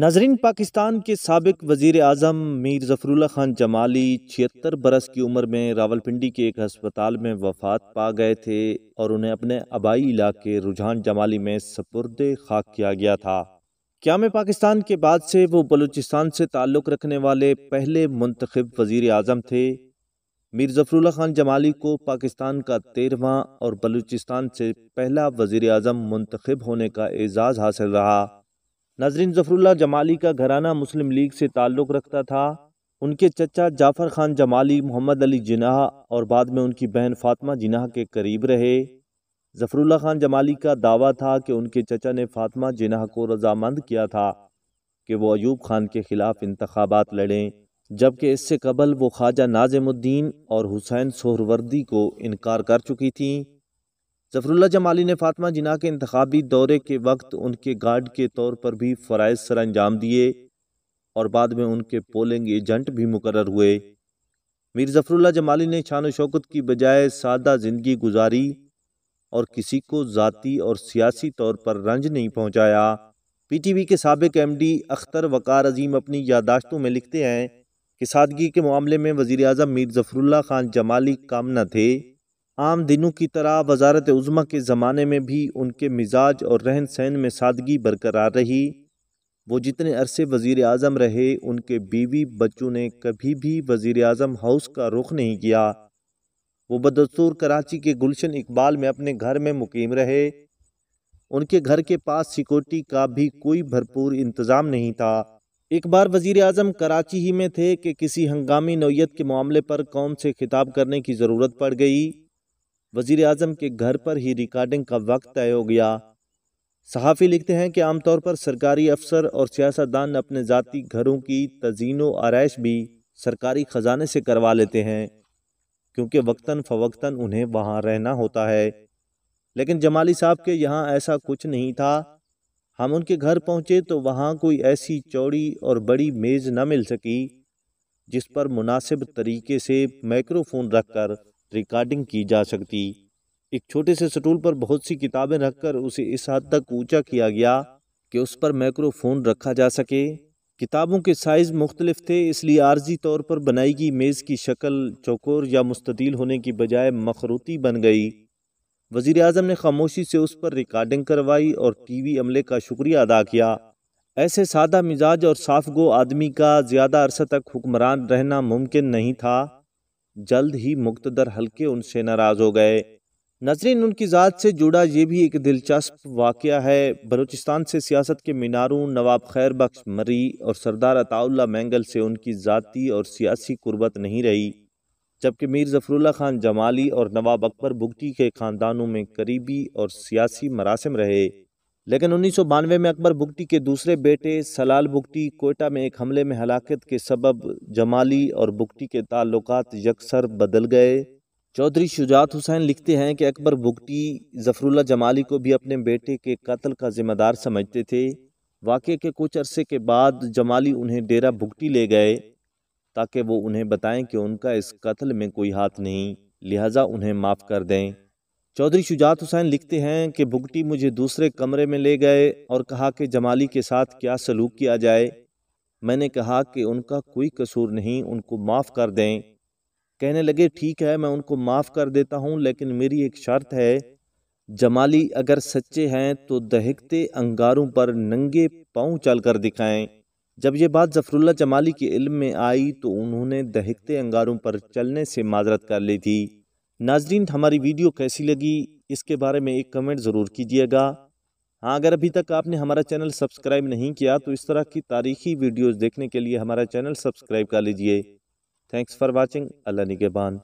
नाजरीन पाकिस्तान के सबक वज़ी अजम मीर ज़फ़रुल्ला ख़ान जमाली छिहत्तर बरस की उम्र में रावलपिंडी के एक अस्पताल में वफात पा गए थे और उन्हें अपने आबाई इलाके रुझान जमाली में सपुरद खाक किया गया था क्या में पाकिस्तान के बाद से वो बलूचिस्तान से ताल्लुक़ रखने वाले पहले मंतखब वज़ी अजम थे मीर ज़फ़रुल्ला ख़ान जमाली को पाकिस्तान का तेरहवा और बलूचिस्तान से पहला वज़ी अजम मंतखब होने का एज़ाज़ हासिल रहा नजरिन जफरुल्ला जमाली का घराना मुस्लिम लीग से ताल्लुक़ रखता था उनके चचा जाफ़र खान जमाली मोहम्मद अली जिनाह और बाद में उनकी बहन फातिमा जिनाह के करीब रहे जफरुल्ला खान जमाली का दावा था कि उनके चचा ने फातिमा जिनाह को रजामंद किया था कि वो अयूब खान के ख़िलाफ़ इंतबात लड़ें जबकि इससे कबल वो ख्वाजा नाजमुद्दीन और हुसैन सोहरवर्दी को इनकार कर चुकी थीं जफरुल्ला जमाली ने फातमा जिना के इंतबी दौरे के वक्त उनके गार्ड के तौर पर भी फ़रज़ सर अंजाम दिए और बाद में उनके पोलिंग एजेंट भी मुकर हुए मीर जफरुल्ला जमाली ने शान शौकत की बजाय सादा ज़िंदगी गुजारी और किसी को ज़ाती और सियासी तौर पर रंज नहीं पहुँचाया पी टी वी के सबक एम डी अख्तर वक़ार अजीम अपनी यादाश्तों में लिखते हैं कि सादगी के मामले में वज़ी अजम मीर जफरुल्ला खान जमाली काम न थे आम दिनों की तरह वजारत उज़मा के ज़माने में भी उनके मिजाज और रहन सहन में सादगी बरकरार रही वो जितने अरसे वज़ी अजम रहे उनके बीवी बच्चों ने कभी भी वज़ी अजम हाउस का रुख नहीं किया वो बदस्तूर कराची के गुलशन इकबाल में अपने घर में मुकीम रहे उनके घर के पास सिक्योरिटी का भी कोई भरपूर इंतज़ाम नहीं था एक बार वज़ी अजम कराची ही में थे कि किसी हंगामी नौीयत के मामले पर कौम से खिताब करने की ज़रूरत पड़ गई वजीर अजम के घर पर ही रिकॉर्डिंग का वक्त तय हो गया सहाफ़ी लिखते हैं कि आमतौर पर सरकारी अफसर और सियासतदान अपने ज़ाती घरों की तजीनों आरइश भी सरकारी ख़जाने से करवा लेते हैं क्योंकि वक्ता फ़वक्ता उन्हें वहाँ रहना होता है लेकिन जमाली साहब के यहाँ ऐसा कुछ नहीं था हम उनके घर पहुँचे तो वहाँ कोई ऐसी चौड़ी और बड़ी मेज़ न मिल सकी जिस पर मुनासिब तरीके से माइक्रोफोन रखकर रिकॉर्डिंग की जा सकती एक छोटे से स्टूल पर बहुत सी किताबें रखकर उसे इस हद तक ऊंचा किया गया कि उस पर माइक्रोफोन रखा जा सके किताबों के साइज़ मुख्तलिफ थे इसलिए आर्जी तौर पर बनाई गई मेज़ की शक्ल चौकोर या मुस्तदील होने की बजाय मखरूती बन गई वज़ी अजम ने खामोशी से उस पर रिकॉर्डिंग करवाई और टी वी अमले का शुक्रिया अदा किया ऐसे सादा मिजाज और साफ गो आदमी का ज़्यादा अरसा तक हुक्मरान रहना मुमकिन नहीं था जल्द ही मुक्तदर हल्के उनसे नाराज हो गए नजरिन उनकी ज़ात से जुड़ा ये भी एक दिलचस्प वाक़ है बलूचिस्तान से सियासत के मीनारों नवाब खैर बख्श मरी और सरदार अताउल्ला मैंगल से उनकी ज़ाती और सियासी कुर्बत नहीं रही जबकि मीर जफरुल्ला खान जमाली और नवाब अकबर बुगटी के ख़ानदानों में करीबी और सियासी मरासम रहे लेकिन उन्नीस में अकबर बुगटी के दूसरे बेटे सलाल बुगटी कोयटा में एक हमले में हलाकत के सबब जमाली और बुगटी के ताल्लुक यकसर बदल गए चौधरी शुजात हुसैन लिखते हैं कि अकबर बुगटी जफरुल्ला जमाली को भी अपने बेटे के कत्ल का जिम्मेदार समझते थे वाक़े के कुछ अरसे के बाद जमाली उन्हें डेरा भुगती ले गए ताकि वो उन्हें बताएं कि उनका इस कत्ल में कोई हाथ नहीं लिहाजा उन्हें माफ़ कर दें चौधरी शुजात हुसैन लिखते हैं कि भुगटी मुझे दूसरे कमरे में ले गए और कहा कि जमाली के साथ क्या सलूक किया जाए मैंने कहा कि उनका कोई कसूर नहीं उनको माफ़ कर दें कहने लगे ठीक है मैं उनको माफ़ कर देता हूँ लेकिन मेरी एक शर्त है जमाली अगर सच्चे हैं तो दहकते अंगारों पर नंगे पाँव चल कर दिखाएँ जब ये बात जफरुल्ला जमाली के इल्म में आई तो उन्होंने दहकते अंगारों पर चलने से माजरत कर ली थी नाजरीन हमारी वीडियो कैसी लगी इसके बारे में एक कमेंट ज़रूर कीजिएगा हाँ अगर अभी तक आपने हमारा चैनल सब्सक्राइब नहीं किया तो इस तरह की तारीखी वीडियोस देखने के लिए हमारा चैनल सब्सक्राइब कर लीजिए थैंक्स फॉर वाचिंग अल्लाह निगेबान